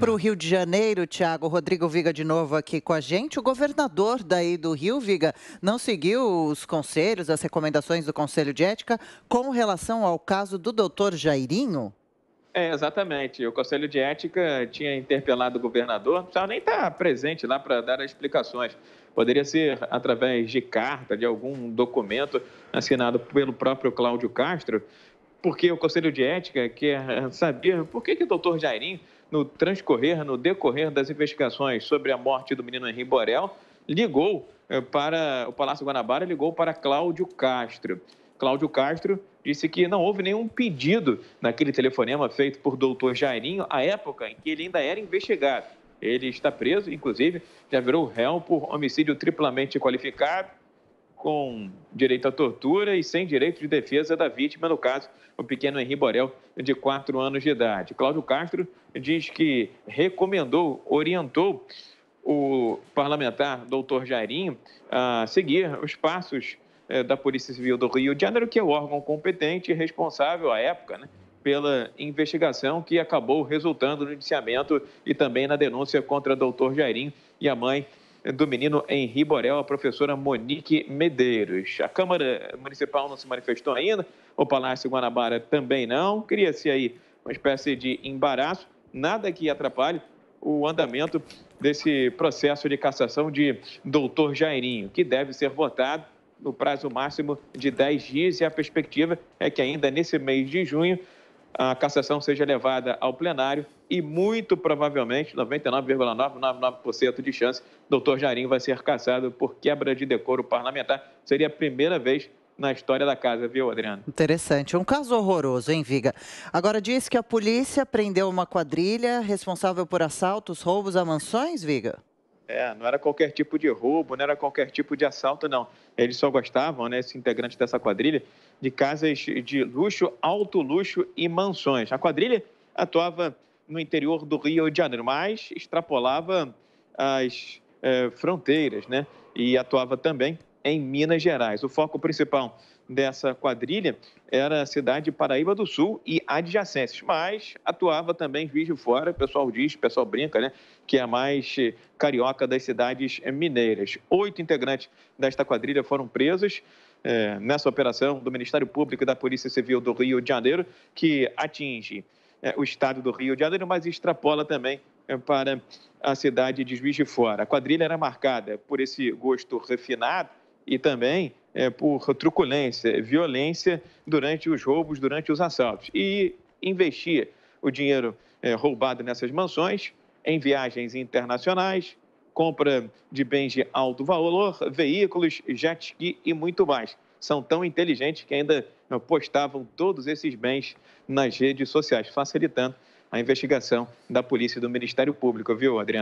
Para o Rio de Janeiro, Tiago, Rodrigo Viga de novo aqui com a gente. O governador daí do Rio, Viga, não seguiu os conselhos, as recomendações do Conselho de Ética com relação ao caso do doutor Jairinho? É, exatamente. O Conselho de Ética tinha interpelado o governador, não precisava nem estar tá presente lá para dar as explicações. Poderia ser através de carta, de algum documento assinado pelo próprio Cláudio Castro, porque o Conselho de Ética quer saber por que, que o doutor Jairinho no transcorrer, no decorrer das investigações sobre a morte do menino Henri Borel, ligou eh, para o Palácio Guanabara, ligou para Cláudio Castro. Cláudio Castro disse que não houve nenhum pedido naquele telefonema feito por doutor Jairinho, à época em que ele ainda era investigado. Ele está preso, inclusive, já virou réu por homicídio triplamente qualificado com direito à tortura e sem direito de defesa da vítima, no caso, o pequeno Henri Borel, de 4 anos de idade. Cláudio Castro diz que recomendou, orientou o parlamentar doutor Jairinho a seguir os passos eh, da Polícia Civil do Rio de Janeiro, que é o órgão competente e responsável à época né, pela investigação que acabou resultando no indiciamento e também na denúncia contra o doutor Jairinho e a mãe do menino Henri Borel, a professora Monique Medeiros. A Câmara Municipal não se manifestou ainda, o Palácio Guanabara também não. Cria-se aí uma espécie de embaraço, nada que atrapalhe o andamento desse processo de cassação de doutor Jairinho, que deve ser votado no prazo máximo de 10 dias e a perspectiva é que ainda nesse mês de junho a cassação seja levada ao plenário e muito provavelmente, 99,99% de chance, doutor Jairinho vai ser caçado por quebra de decoro parlamentar. Seria a primeira vez na história da casa, viu, Adriano? Interessante. Um caso horroroso, hein, Viga? Agora, diz que a polícia prendeu uma quadrilha responsável por assaltos, roubos a mansões, Viga? É, não era qualquer tipo de roubo, não era qualquer tipo de assalto, não. Eles só gostavam, né, esses integrantes dessa quadrilha, de casas de luxo, alto luxo e mansões. A quadrilha atuava no interior do Rio de Janeiro, mas extrapolava as eh, fronteiras né? e atuava também em Minas Gerais. O foco principal dessa quadrilha era a cidade de Paraíba do Sul e adjacentes, mas atuava também Juiz de Fora, o pessoal diz, o pessoal brinca, né, que é a mais carioca das cidades mineiras. Oito integrantes desta quadrilha foram presos é, nessa operação do Ministério Público e da Polícia Civil do Rio de Janeiro, que atinge é, o estado do Rio de Janeiro, mas extrapola também é, para a cidade de Juiz de Fora. A quadrilha era marcada por esse gosto refinado e também é, por truculência, violência durante os roubos, durante os assaltos. E investia o dinheiro é, roubado nessas mansões em viagens internacionais, compra de bens de alto valor, veículos, jet ski e muito mais são tão inteligentes que ainda postavam todos esses bens nas redes sociais, facilitando a investigação da polícia e do Ministério Público, viu, Adriano?